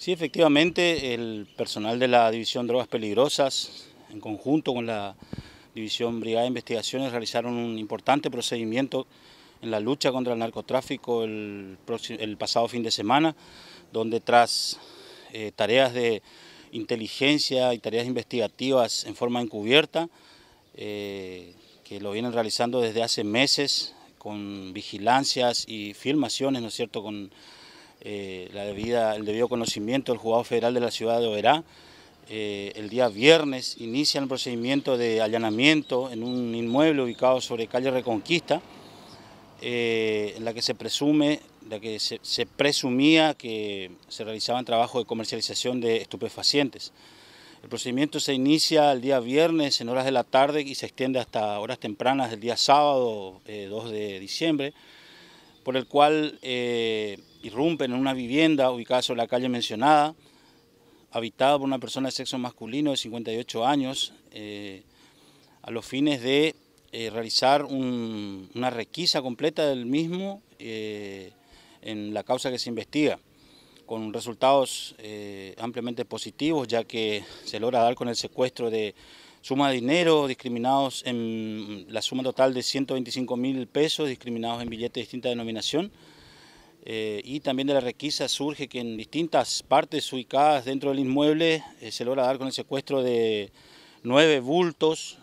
Sí, efectivamente, el personal de la División Drogas Peligrosas, en conjunto con la División Brigada de Investigaciones, realizaron un importante procedimiento en la lucha contra el narcotráfico el, pasado fin de semana, donde tras eh, tareas de inteligencia y tareas investigativas en forma encubierta, eh, que lo vienen realizando desde hace meses con vigilancias y filmaciones, ¿no es cierto?, con eh, la debida, el debido conocimiento del juzgado federal de la ciudad de Oberá. Eh, el día viernes inicia el procedimiento de allanamiento en un inmueble ubicado sobre calle Reconquista, eh, en la que se presume, la que se, presumía que se realizaban trabajos de comercialización de estupefacientes. El procedimiento se inicia el día viernes en horas de la tarde y se extiende hasta horas tempranas del día sábado 2 de diciembre, por el cual irrumpen en una vivienda ubicada sobre la calle mencionada, habitada por una persona de sexo masculino de 58 años, eh, a los fines de eh, realizar una requisa completa del mismo eh, en la causa que se investiga, con resultados ampliamente positivos, ya que se logra dar con el secuestro de suma de dinero discriminados en la suma total de 125 mil pesos, discriminados en billetes de distinta denominación, eh, y también de la requisa surge que en distintas partes ubicadas dentro del inmueble eh, se logra dar con el secuestro de nueve bultos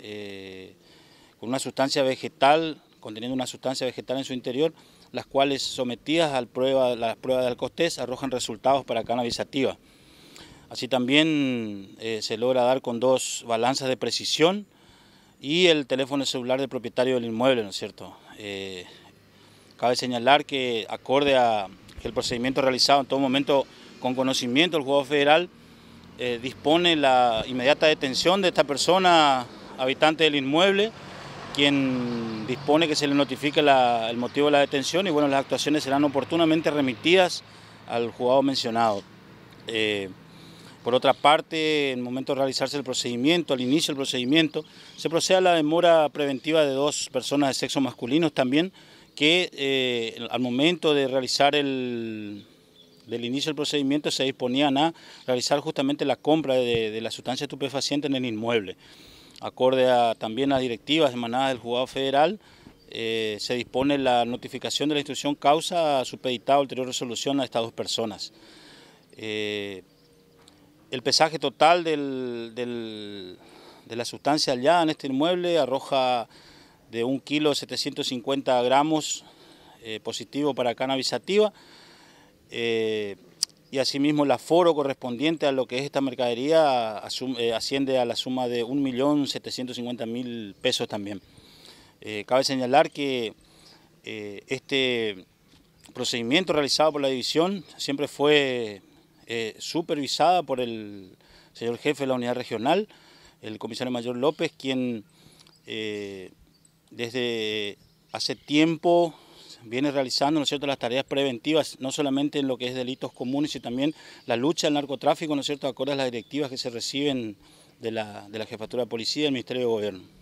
eh, con una sustancia vegetal, conteniendo una sustancia vegetal en su interior, las cuales sometidas a las pruebas de alcostés arrojan resultados para cannabis activa. Así también se logra dar con dos balanzas de precisión y el teléfono celular del propietario del inmueble, ¿no es cierto? Cabe señalar que acorde a el procedimiento realizado en todo momento con conocimiento el jugador federal eh, dispone la inmediata detención de esta persona habitante del inmueble, quien dispone que se le notifique el motivo de la detención y bueno, las actuaciones serán oportunamente remitidas al juzgado mencionado. Eh, por otra parte, en el momento de realizarse el procedimiento, al inicio del procedimiento, se procede a la demora preventiva de dos personas de sexo masculino también que eh, al momento de realizar el del inicio del procedimiento se disponían a realizar justamente la compra de, la sustancia estupefaciente en el inmueble. Acorde a, también a directivas emanadas del juzgado federal, eh, se dispone la notificación de la instrucción causa a ulterior resolución a estas dos personas. Eh, el pesaje total del, de la sustancia allá en este inmueble arroja de un kilo 750 gramos eh, positivo para cannabis eh, y asimismo el aforo correspondiente a lo que es esta mercadería eh, asciende a la suma de 1.750.000 pesos también. cabe señalar que este procedimiento realizado por la división siempre fue supervisada por el señor jefe de la unidad regional, el comisario mayor López, quien desde hace tiempo viene realizando ¿no cierto? las tareas preventivas, no solamente en lo que es delitos comunes, sino también la lucha al narcotráfico, ¿no es cierto?, acorde a las directivas que se reciben de la, de la Jefatura de Policía y del Ministerio de Gobierno.